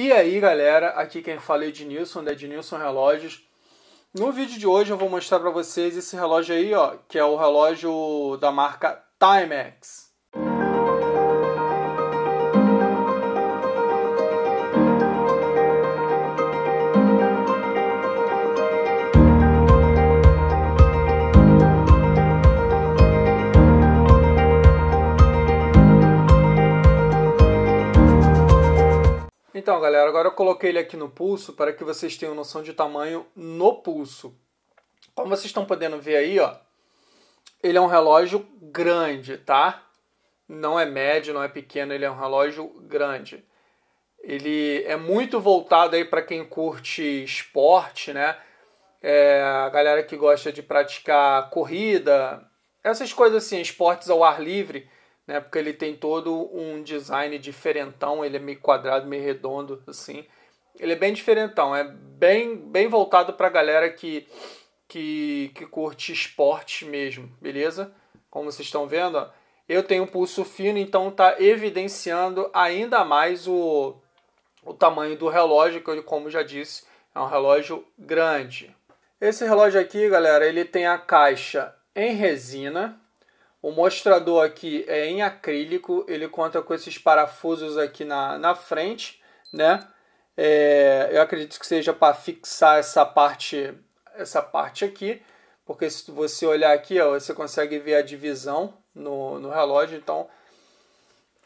E aí galera, aqui quem fala é Ednilson, da Ednilson Relógios. No vídeo de hoje eu vou mostrar para vocês esse relógio aí, ó, que é o relógio da marca Timex. Então, galera, agora eu coloquei ele aqui no pulso para que vocês tenham noção de tamanho no pulso. Como vocês estão podendo ver aí, ó, ele é um relógio grande, tá? Não é médio, não é pequeno, ele é um relógio grande. Ele é muito voltado aí para quem curte esporte, né? É, a galera que gosta de praticar corrida, essas coisas assim, esportes ao ar livre né? Porque ele tem todo um design diferentão, ele é meio quadrado, meio redondo, assim. Ele é bem diferentão, é bem, bem voltado pra galera que, que, que curte esporte mesmo, beleza? Como vocês estão vendo, ó, eu tenho um pulso fino, então tá evidenciando ainda mais o, o tamanho do relógio, que eu, como já disse, é um relógio grande. Esse relógio aqui, galera, ele tem a caixa em resina, o mostrador aqui é em acrílico, ele conta com esses parafusos aqui na, na frente, né? É, eu acredito que seja para fixar essa parte, essa parte aqui, porque se você olhar aqui, ó, você consegue ver a divisão no, no relógio, então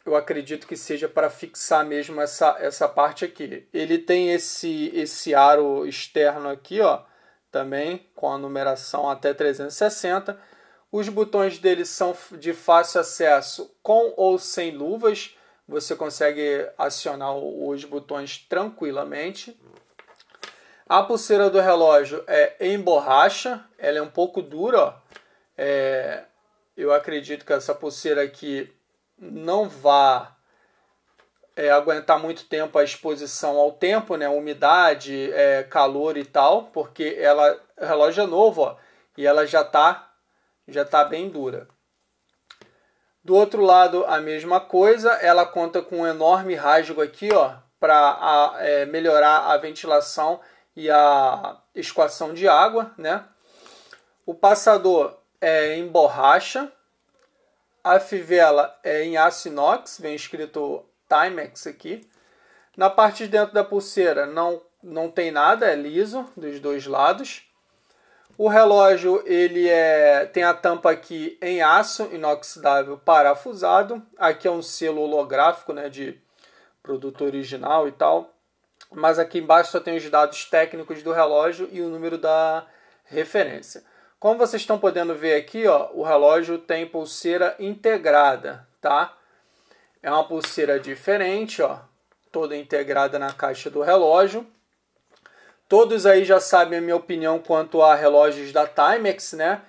eu acredito que seja para fixar mesmo essa, essa parte aqui. Ele tem esse, esse aro externo aqui, ó, também com a numeração até 360 os botões dele são de fácil acesso com ou sem luvas. Você consegue acionar os botões tranquilamente. A pulseira do relógio é em borracha, ela é um pouco dura. É, eu acredito que essa pulseira aqui não vá é, aguentar muito tempo a exposição ao tempo, né? Umidade, é, calor e tal, porque ela, o relógio é novo ó, e ela já está já está bem dura. Do outro lado, a mesma coisa, ela conta com um enorme rasgo aqui, ó, para é, melhorar a ventilação e a escoação de água, né? O passador é em borracha, a fivela é em aço inox, vem escrito Timex aqui. Na parte de dentro da pulseira não, não tem nada, é liso dos dois lados. O relógio ele é, tem a tampa aqui em aço inoxidável parafusado. Aqui é um selo holográfico né, de produto original e tal. Mas aqui embaixo só tem os dados técnicos do relógio e o número da referência. Como vocês estão podendo ver aqui, ó, o relógio tem pulseira integrada, tá? É uma pulseira diferente, ó, toda integrada na caixa do relógio. Todos aí já sabem a minha opinião quanto a relógios da Timex, né?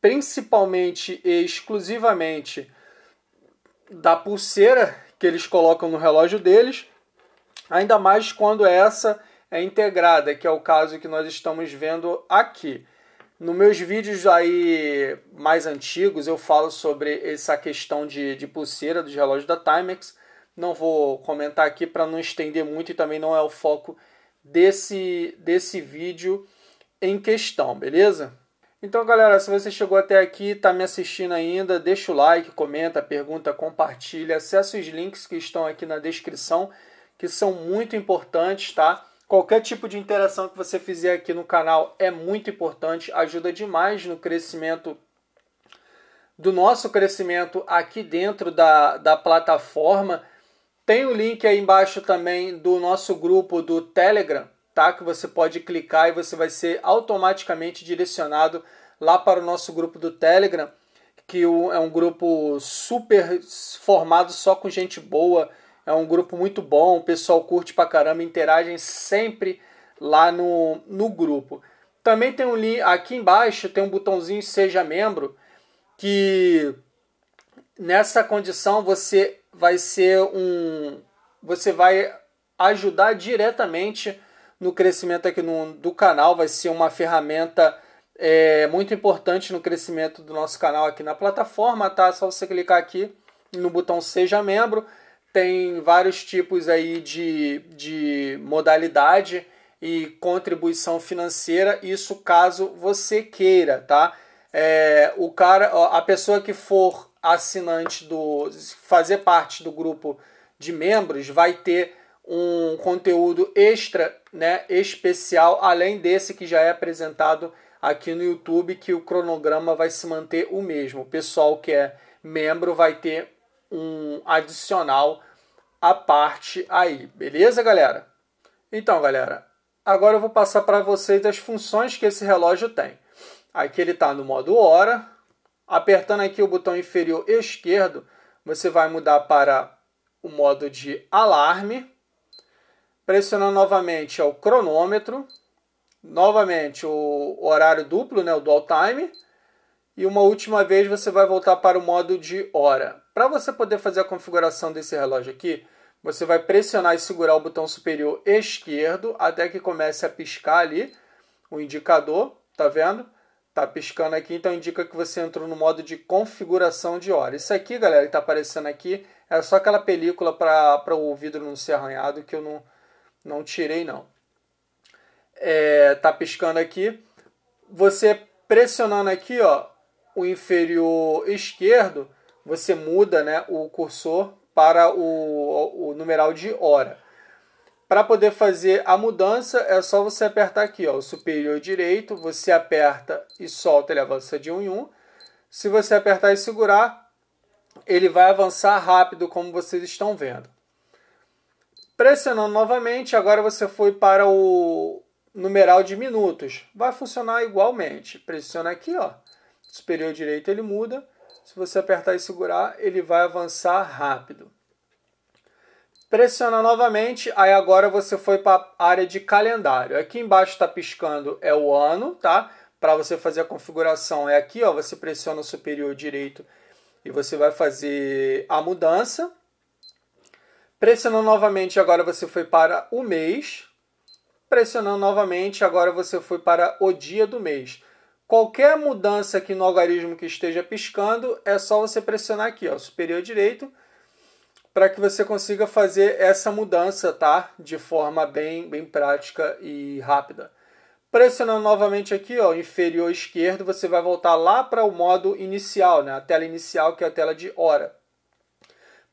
Principalmente e exclusivamente da pulseira que eles colocam no relógio deles, ainda mais quando essa é integrada, que é o caso que nós estamos vendo aqui. Nos meus vídeos aí mais antigos eu falo sobre essa questão de, de pulseira dos relógios da Timex. Não vou comentar aqui para não estender muito e também não é o foco desse, desse vídeo em questão, beleza? Então, galera, se você chegou até aqui, está me assistindo ainda, deixa o like, comenta, pergunta, compartilha, acessa os links que estão aqui na descrição, que são muito importantes, tá? Qualquer tipo de interação que você fizer aqui no canal é muito importante, ajuda demais no crescimento do nosso crescimento aqui dentro da, da plataforma tem o link aí embaixo também do nosso grupo do Telegram, tá? Que você pode clicar e você vai ser automaticamente direcionado lá para o nosso grupo do Telegram, que é um grupo super formado só com gente boa. É um grupo muito bom, o pessoal curte pra caramba, interagem sempre lá no, no grupo. Também tem um link aqui embaixo, tem um botãozinho seja membro, que nessa condição você vai ser um. Você vai ajudar diretamente no crescimento aqui no, do canal, vai ser uma ferramenta é, muito importante no crescimento do nosso canal aqui na plataforma, tá? só você clicar aqui no botão Seja Membro. Tem vários tipos aí de, de modalidade e contribuição financeira, isso caso você queira, tá? É, o cara, a pessoa que for assinante do. fazer parte do grupo de membros, vai ter um conteúdo extra, né, especial, além desse que já é apresentado aqui no YouTube, que o cronograma vai se manter o mesmo. O pessoal que é membro vai ter um adicional à parte aí, beleza, galera? Então, galera, agora eu vou passar para vocês as funções que esse relógio tem. Aqui ele está no modo hora, Apertando aqui o botão inferior esquerdo, você vai mudar para o modo de alarme. Pressionando novamente é o cronômetro. Novamente o horário duplo, né, o dual time. E uma última vez você vai voltar para o modo de hora. Para você poder fazer a configuração desse relógio aqui, você vai pressionar e segurar o botão superior esquerdo até que comece a piscar ali o indicador, tá vendo? Tá piscando aqui, então indica que você entrou no modo de configuração de hora. Isso aqui, galera, que tá aparecendo aqui, é só aquela película para o vidro não ser arranhado que eu não, não tirei, não. É, tá piscando aqui. Você pressionando aqui, ó, o inferior esquerdo, você muda né, o cursor para o, o, o numeral de hora. Para poder fazer a mudança, é só você apertar aqui, ó, o superior direito, você aperta e solta, ele avança de 1 um em 1. Um. Se você apertar e segurar, ele vai avançar rápido, como vocês estão vendo. Pressionando novamente, agora você foi para o numeral de minutos. Vai funcionar igualmente. Pressiona aqui, ó, superior direito ele muda. Se você apertar e segurar, ele vai avançar rápido. Pressiona novamente, aí agora você foi para a área de calendário. Aqui embaixo está piscando é o ano, tá? Para você fazer a configuração é aqui, ó, você pressiona o superior direito e você vai fazer a mudança. Pressionando novamente, agora você foi para o mês. Pressionando novamente, agora você foi para o dia do mês. Qualquer mudança aqui no algarismo que esteja piscando, é só você pressionar aqui, ó, superior direito, para que você consiga fazer essa mudança, tá? De forma bem, bem prática e rápida. Pressionando novamente aqui, ó, inferior esquerdo, você vai voltar lá para o modo inicial, né? A tela inicial, que é a tela de hora.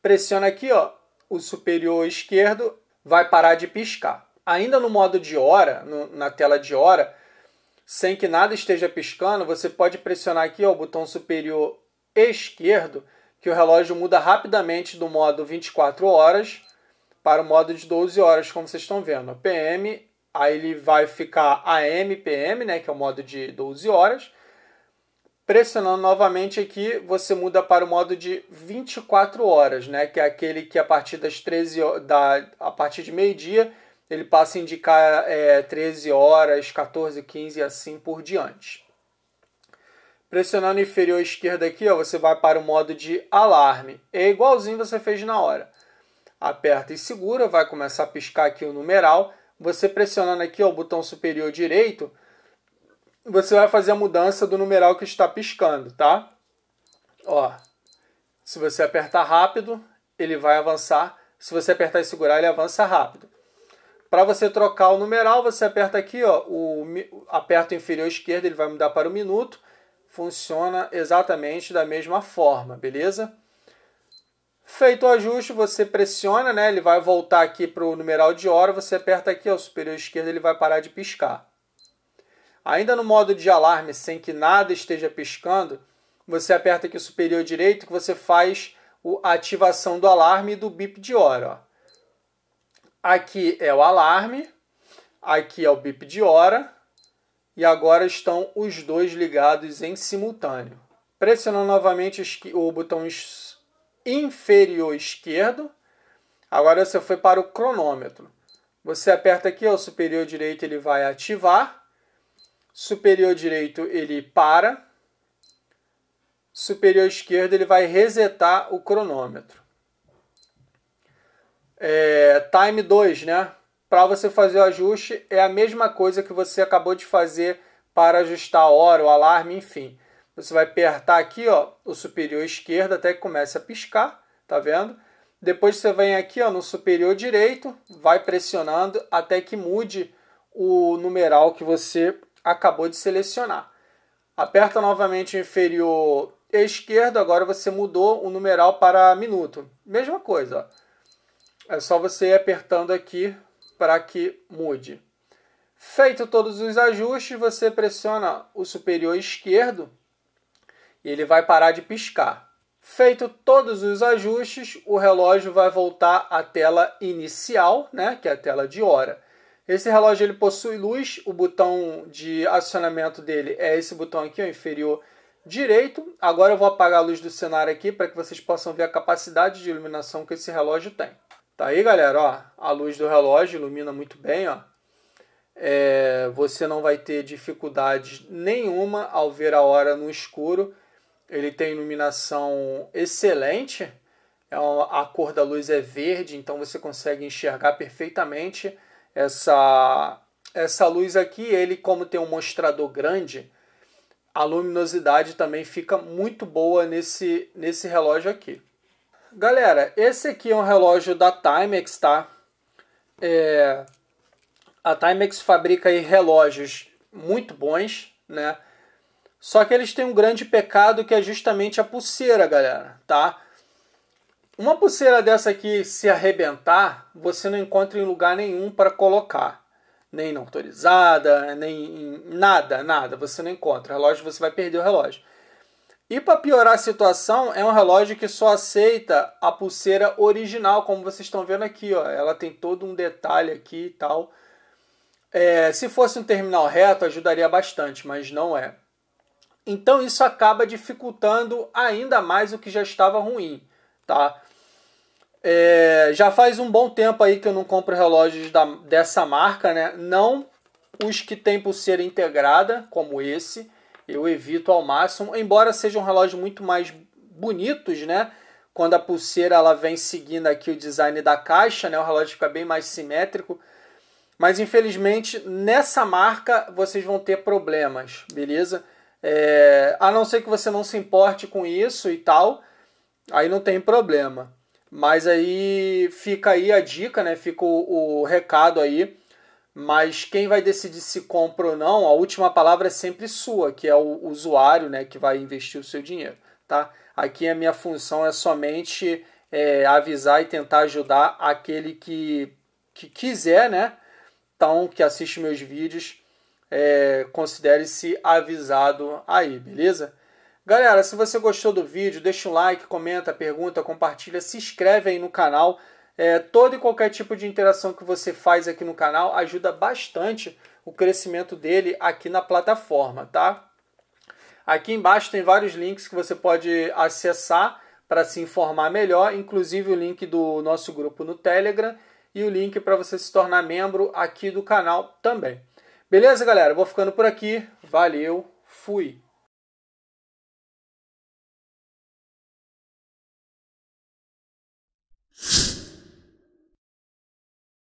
Pressiona aqui, ó, o superior esquerdo vai parar de piscar. Ainda no modo de hora, no, na tela de hora, sem que nada esteja piscando, você pode pressionar aqui ó, o botão superior esquerdo que o relógio muda rapidamente do modo 24 horas para o modo de 12 horas, como vocês estão vendo. PM, aí ele vai ficar AM, PM, né, que é o modo de 12 horas. Pressionando novamente aqui, você muda para o modo de 24 horas, né, que é aquele que a partir das 13 da a partir de meio-dia ele passa a indicar é, 13 horas, 14, 15 e assim por diante. Pressionando inferior esquerda aqui, ó, você vai para o modo de alarme. É igualzinho você fez na hora. Aperta e segura, vai começar a piscar aqui o numeral. Você pressionando aqui ó, o botão superior direito, você vai fazer a mudança do numeral que está piscando, tá? Ó, se você apertar rápido, ele vai avançar. Se você apertar e segurar, ele avança rápido. Para você trocar o numeral, você aperta aqui, ó, o, aperta inferior esquerdo, ele vai mudar para o minuto funciona exatamente da mesma forma, beleza? Feito o ajuste, você pressiona, né? Ele vai voltar aqui para o numeral de hora, você aperta aqui, ó, o superior esquerdo, ele vai parar de piscar. Ainda no modo de alarme, sem que nada esteja piscando, você aperta aqui o superior direito que você faz a ativação do alarme e do bip de hora. Ó. Aqui é o alarme, aqui é o bip de hora, e agora estão os dois ligados em simultâneo. Pressionando novamente o botão inferior esquerdo, agora você foi para o cronômetro. Você aperta aqui, o superior direito ele vai ativar, superior direito ele para, superior esquerdo ele vai resetar o cronômetro. É, time 2, né? para você fazer o ajuste é a mesma coisa que você acabou de fazer para ajustar a hora, o alarme, enfim. Você vai apertar aqui, ó, o superior esquerdo até que comece a piscar, tá vendo? Depois você vem aqui, ó, no superior direito, vai pressionando até que mude o numeral que você acabou de selecionar. Aperta novamente o inferior esquerdo, agora você mudou o numeral para minuto. Mesma coisa, ó. É só você ir apertando aqui para que mude. Feito todos os ajustes, você pressiona o superior esquerdo e ele vai parar de piscar. Feito todos os ajustes, o relógio vai voltar à tela inicial, né, que é a tela de hora. Esse relógio ele possui luz, o botão de acionamento dele é esse botão aqui, o inferior direito. Agora eu vou apagar a luz do cenário aqui para que vocês possam ver a capacidade de iluminação que esse relógio tem. Tá aí, galera, ó, a luz do relógio ilumina muito bem, ó. É, você não vai ter dificuldades nenhuma ao ver a hora no escuro. Ele tem iluminação excelente. É uma, a cor da luz é verde, então você consegue enxergar perfeitamente essa essa luz aqui. Ele, como tem um mostrador grande, a luminosidade também fica muito boa nesse, nesse relógio aqui. Galera, esse aqui é um relógio da Timex, tá? É... A Timex fabrica aí relógios muito bons, né? Só que eles têm um grande pecado que é justamente a pulseira, galera, tá? Uma pulseira dessa aqui, se arrebentar, você não encontra em lugar nenhum para colocar. Nem na autorizada, nem nada, nada. Você não encontra. relógio, você vai perder o relógio. E para piorar a situação, é um relógio que só aceita a pulseira original, como vocês estão vendo aqui, ó. Ela tem todo um detalhe aqui e tal. É, se fosse um terminal reto, ajudaria bastante, mas não é. Então isso acaba dificultando ainda mais o que já estava ruim, tá? É, já faz um bom tempo aí que eu não compro relógios da, dessa marca, né? Não os que têm pulseira integrada, como esse, eu evito ao máximo, embora seja um relógio muito mais bonitos, né? Quando a pulseira ela vem seguindo aqui o design da caixa, né? O relógio fica bem mais simétrico. Mas infelizmente nessa marca vocês vão ter problemas, beleza? É, a não ser que você não se importe com isso e tal, aí não tem problema. Mas aí fica aí a dica, né? Fica o, o recado aí mas quem vai decidir se compra ou não, a última palavra é sempre sua, que é o usuário né, que vai investir o seu dinheiro. Tá? Aqui a minha função é somente é, avisar e tentar ajudar aquele que, que quiser, né? Então, que assiste meus vídeos, é, considere-se avisado aí, beleza? Galera, se você gostou do vídeo, deixa um like, comenta, pergunta, compartilha, se inscreve aí no canal. É, todo e qualquer tipo de interação que você faz aqui no canal ajuda bastante o crescimento dele aqui na plataforma, tá? Aqui embaixo tem vários links que você pode acessar para se informar melhor, inclusive o link do nosso grupo no Telegram e o link para você se tornar membro aqui do canal também. Beleza, galera? Vou ficando por aqui. Valeu, fui!